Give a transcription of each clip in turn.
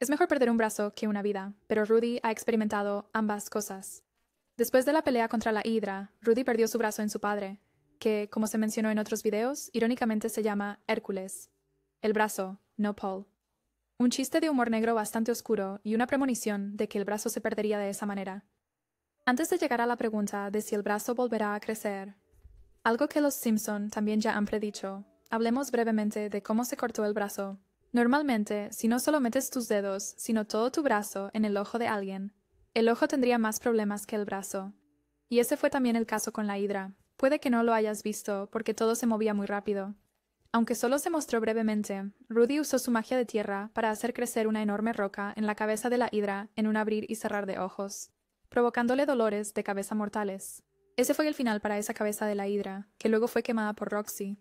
Es mejor perder un brazo que una vida, pero Rudy ha experimentado ambas cosas. Después de la pelea contra la Hidra, Rudy perdió su brazo en su padre, que, como se mencionó en otros videos, irónicamente se llama Hércules. El brazo, no Paul. Un chiste de humor negro bastante oscuro y una premonición de que el brazo se perdería de esa manera. Antes de llegar a la pregunta de si el brazo volverá a crecer, algo que los Simpson también ya han predicho, hablemos brevemente de cómo se cortó el brazo Normalmente, si no solo metes tus dedos, sino todo tu brazo en el ojo de alguien, el ojo tendría más problemas que el brazo. Y ese fue también el caso con la hidra. Puede que no lo hayas visto, porque todo se movía muy rápido. Aunque solo se mostró brevemente, Rudy usó su magia de tierra para hacer crecer una enorme roca en la cabeza de la hidra en un abrir y cerrar de ojos, provocándole dolores de cabeza mortales. Ese fue el final para esa cabeza de la hidra, que luego fue quemada por Roxy,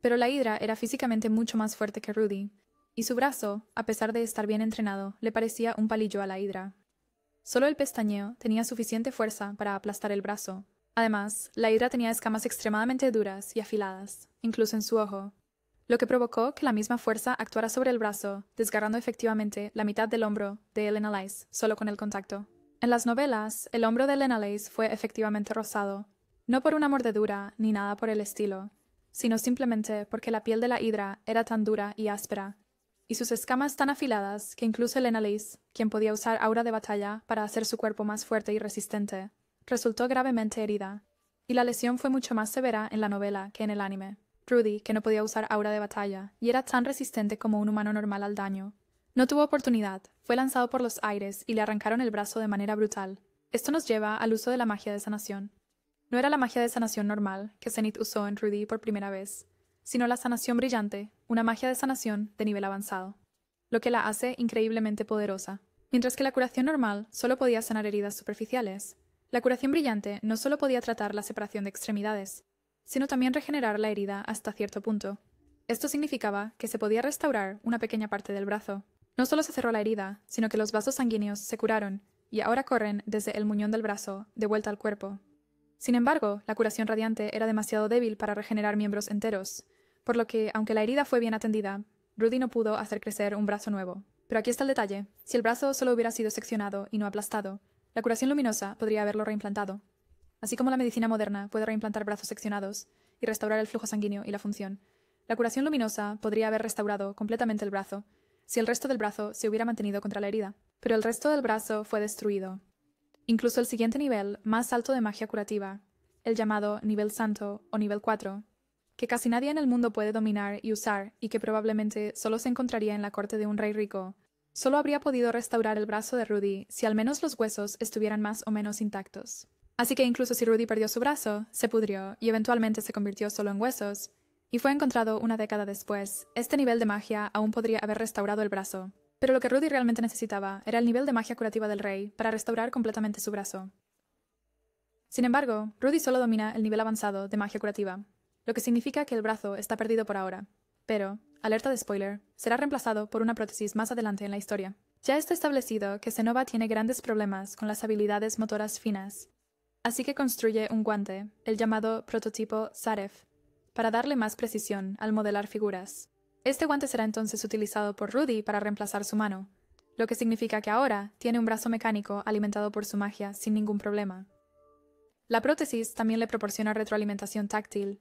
pero la hidra era físicamente mucho más fuerte que Rudy, y su brazo, a pesar de estar bien entrenado, le parecía un palillo a la hidra. Solo el pestañeo tenía suficiente fuerza para aplastar el brazo. Además, la hidra tenía escamas extremadamente duras y afiladas, incluso en su ojo, lo que provocó que la misma fuerza actuara sobre el brazo, desgarrando efectivamente la mitad del hombro de Elena Lace solo con el contacto. En las novelas, el hombro de Elena Lace fue efectivamente rozado, no por una mordedura ni nada por el estilo, sino simplemente porque la piel de la hidra era tan dura y áspera, y sus escamas tan afiladas que incluso Elena Liz, quien podía usar aura de batalla para hacer su cuerpo más fuerte y resistente, resultó gravemente herida, y la lesión fue mucho más severa en la novela que en el anime. Rudy, que no podía usar aura de batalla y era tan resistente como un humano normal al daño, no tuvo oportunidad, fue lanzado por los aires y le arrancaron el brazo de manera brutal. Esto nos lleva al uso de la magia de sanación. No era la magia de sanación normal que Zenith usó en Rudy por primera vez, sino la sanación brillante, una magia de sanación de nivel avanzado, lo que la hace increíblemente poderosa. Mientras que la curación normal solo podía sanar heridas superficiales, la curación brillante no solo podía tratar la separación de extremidades, sino también regenerar la herida hasta cierto punto. Esto significaba que se podía restaurar una pequeña parte del brazo. No solo se cerró la herida, sino que los vasos sanguíneos se curaron y ahora corren desde el muñón del brazo de vuelta al cuerpo, sin embargo, la curación radiante era demasiado débil para regenerar miembros enteros, por lo que, aunque la herida fue bien atendida, Rudy no pudo hacer crecer un brazo nuevo. Pero aquí está el detalle. Si el brazo solo hubiera sido seccionado y no aplastado, la curación luminosa podría haberlo reimplantado. Así como la medicina moderna puede reimplantar brazos seccionados y restaurar el flujo sanguíneo y la función, la curación luminosa podría haber restaurado completamente el brazo, si el resto del brazo se hubiera mantenido contra la herida. Pero el resto del brazo fue destruido, Incluso el siguiente nivel, más alto de magia curativa, el llamado nivel santo o nivel 4, que casi nadie en el mundo puede dominar y usar y que probablemente solo se encontraría en la corte de un rey rico, solo habría podido restaurar el brazo de Rudy si al menos los huesos estuvieran más o menos intactos. Así que incluso si Rudy perdió su brazo, se pudrió y eventualmente se convirtió solo en huesos, y fue encontrado una década después, este nivel de magia aún podría haber restaurado el brazo. Pero lo que Rudy realmente necesitaba era el nivel de magia curativa del rey para restaurar completamente su brazo. Sin embargo, Rudy solo domina el nivel avanzado de magia curativa, lo que significa que el brazo está perdido por ahora. Pero, alerta de spoiler, será reemplazado por una prótesis más adelante en la historia. Ya está establecido que Senova tiene grandes problemas con las habilidades motoras finas, así que construye un guante, el llamado prototipo Saref, para darle más precisión al modelar figuras. Este guante será entonces utilizado por Rudy para reemplazar su mano, lo que significa que ahora tiene un brazo mecánico alimentado por su magia sin ningún problema. La prótesis también le proporciona retroalimentación táctil,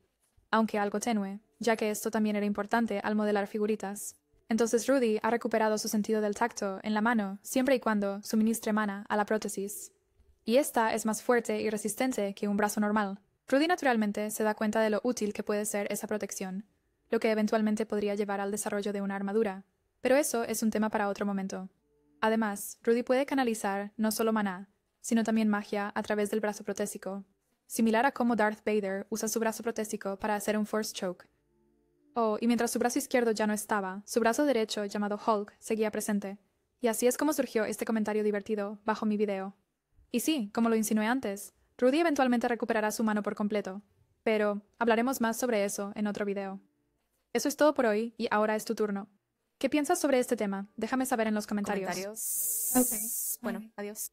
aunque algo tenue, ya que esto también era importante al modelar figuritas. Entonces Rudy ha recuperado su sentido del tacto en la mano siempre y cuando suministre mana a la prótesis. Y esta es más fuerte y resistente que un brazo normal. Rudy naturalmente se da cuenta de lo útil que puede ser esa protección, lo que eventualmente podría llevar al desarrollo de una armadura, pero eso es un tema para otro momento. Además, Rudy puede canalizar no solo maná, sino también magia a través del brazo protésico, similar a cómo Darth Vader usa su brazo protésico para hacer un Force Choke. Oh, y mientras su brazo izquierdo ya no estaba, su brazo derecho, llamado Hulk, seguía presente. Y así es como surgió este comentario divertido bajo mi video. Y sí, como lo insinué antes, Rudy eventualmente recuperará su mano por completo, pero hablaremos más sobre eso en otro video. Eso es todo por hoy y ahora es tu turno. ¿Qué piensas sobre este tema? Déjame saber en los comentarios. Bueno, adiós.